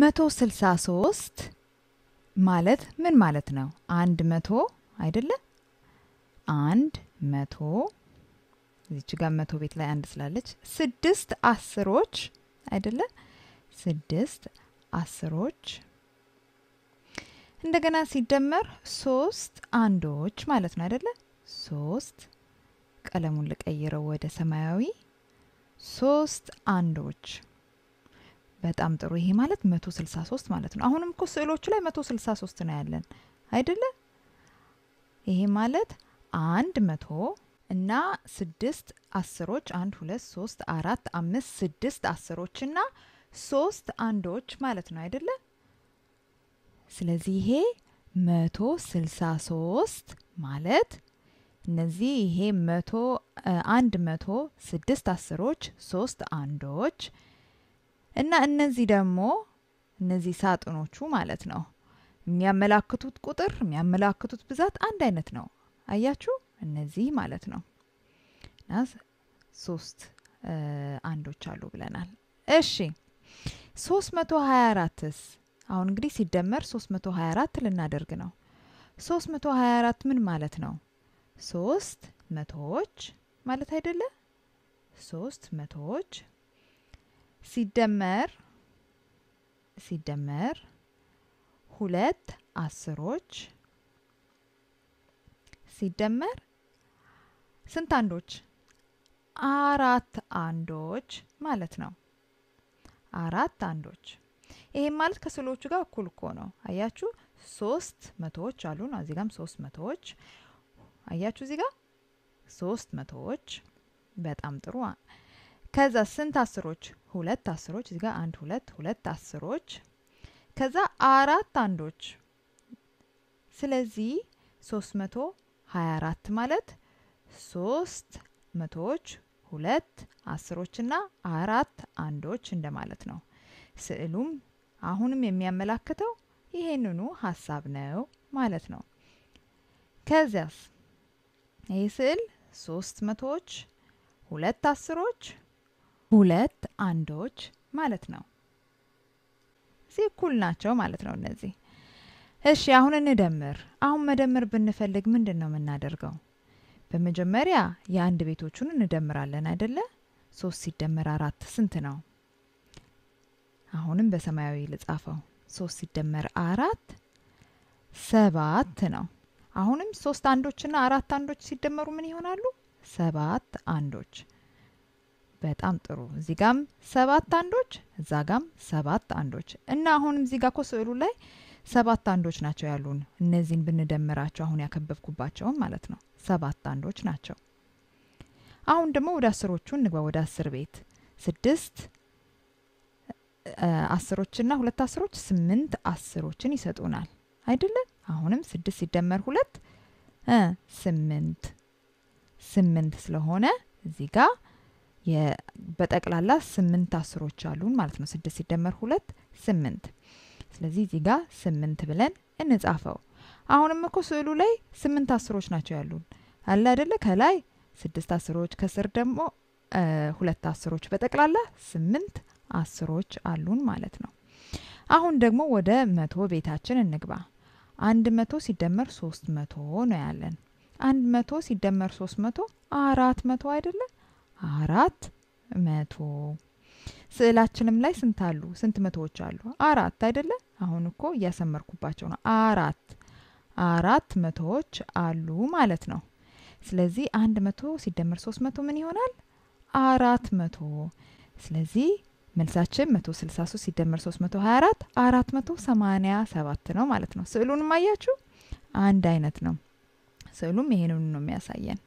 መቶ ስልሳ ሶስት ማለት ምን ማለት ነው? አንድ መቶ አይደለ? አንድ መቶ እዚች ጋር መቶ ቤት ላይ አንድ ስላለች ስድስት አስሮች አይደለ? ስድስት አስሮች እንደገና ሲደመር ሶስት አንዶች ማለት ነው አይደለ? ሶስት ቀለሙን ልቀይረው ወደ ሰማያዊ ሶስት አንዶች በጣም ጥሩ። ይሄ ማለት 163 ማለት ነው። አሁንም እኮ ስዕሎቹ ላይ 163 ነው ያለን አይደለ? ይሄ ማለት አንድ መቶ እና ስድስት አስሮች አንድ ሁለት ሶስት አራት አምስት ስድስት አስሮች እና ሶስት አንዶች ማለት ነው አይደለ? ስለዚህ ይሄ መቶ ስልሳ ሶስት ማለት እነዚህ ይሄ መቶ አንድ መቶ ስድስት አስሮች ሶስት አንዶች እና እነዚህ ደግሞ እነዚህ ሳጥኖቹ ማለት ነው የሚያመላክቱት ቁጥር የሚያመላክቱት ብዛት አንድ አይነት ነው። አያችሁ እነዚህ ማለት ነው እና ሶስት አንዶች አሉ ብለናል። እሺ ሀያ አራትስ አሁን እንግዲህ ሲደመር መቶ አራት ልናደርግ ነው። አራት ምን ማለት ነው? ሶስት መቶዎች ማለት አይደለ? ሶስት መቶዎች ሲደመር ሲደመር ሁለት አስሮች ሲደመር ስንት አንዶች? አራት አንዶች ማለት ነው። አራት አንዶች ይሄም ማለት ከስዕሎቹ ጋር እኩል እኮ ነው። አያችሁ ሶስት መቶዎች አሉን። እዚህ ጋም ሶስት መቶዎች አያችሁ፣ እዚህ ጋር ሶስት መቶዎች። በጣም ጥሩ ከዛ ስንት አስሮች? ሁለት አስሮች። እዚህ ጋር አንድ ሁለት ሁለት አስሮች ከዛ አራት አንዶች። ስለዚህ ሶስት መቶ ሀያ አራት ማለት ሶስት መቶዎች ሁለት አስሮችና አራት አንዶች እንደማለት ነው። ስዕሉም አሁንም የሚያመላክተው ይሄንኑ ሀሳብ ነው ማለት ነው። ከዚያስ ይህ ስዕል ሶስት መቶዎች ሁለት አስሮች ሁለት አንዶች ማለት ነው። እዚህ እኩል ናቸው ማለት ነው እነዚህ። እሺ አሁን እንደምር። አሁን መደመር ብንፈልግ ምንድን ነው የምናደርገው? በመጀመሪያ የአንድ ቤቶቹን እንደምራለን አይደለ? ሶስት ሲደመር አራት ስንት ነው? አሁንም በሰማያዊ ልጻፈው። ሶስት ሲደመር አራት ሰባት ነው። አሁንም ሶስት አንዶችና አራት አንዶች ሲደመሩ ምን ይሆናሉ? ሰባት አንዶች በጣም ጥሩ። እዚህ ጋም ሰባት አንዶች፣ እዛ ጋም ሰባት አንዶች እና አሁንም እዚህ ጋ ኮ ስዕሉ ላይ ሰባት አንዶች ናቸው ያሉን። እነዚህን ብንደምራቸው አሁን ያከበብኩባቸውን ማለት ነው ሰባት አንዶች ናቸው። አሁን ደግሞ ወደ አስሮቹ እንግባ። ወደ አስር ቤት ስድስት አስሮችና ሁለት አስሮች ስምንት አስሮችን ይሰጡናል አይደለ? አሁንም ስድስት ሲደመር ሁለት ስምንት ስምንት ስለሆነ እዚህ ጋር በጠቅላላ ስምንት አስሮች አሉን ማለት ነው። ስድስት ሲደመር ሁለት ስምንት። ስለዚህ እዚህ ጋር ስምንት ብለን እንጻፈው። አሁንም እኮ ስዕሉ ላይ ስምንት አስሮች ናቸው ያሉን አለ አደለ? ከላይ ስድስት አስሮች ከስር ደግሞ ሁለት አስሮች በጠቅላላ ስምንት አስሮች አሉን ማለት ነው። አሁን ደግሞ ወደ መቶ ቤታችን እንግባ። አንድ መቶ ሲደመር ሶስት መቶ ነው ያለን። አንድ መቶ ሲደመር ሶስት መቶ አራት መቶ አይደለም አራት መቶ ስዕላችንም ላይ ስንት አሉ? ስንት መቶዎች አሉ? አራት አይደለ? አሁን እኮ እያሰመርኩባቸው ነው። አራት አራት መቶዎች አሉ ማለት ነው። ስለዚህ አንድ መቶ ሲደመር ሶስት መቶ ምን ይሆናል? አራት መቶ ስለዚህ መልሳችን 163 ሲደመር 324 487 ነው ማለት ነው። ስዕሉንም አያችሁ አንድ አይነት ነው። ስዕሉም ይሄንን ነው የሚያሳየን።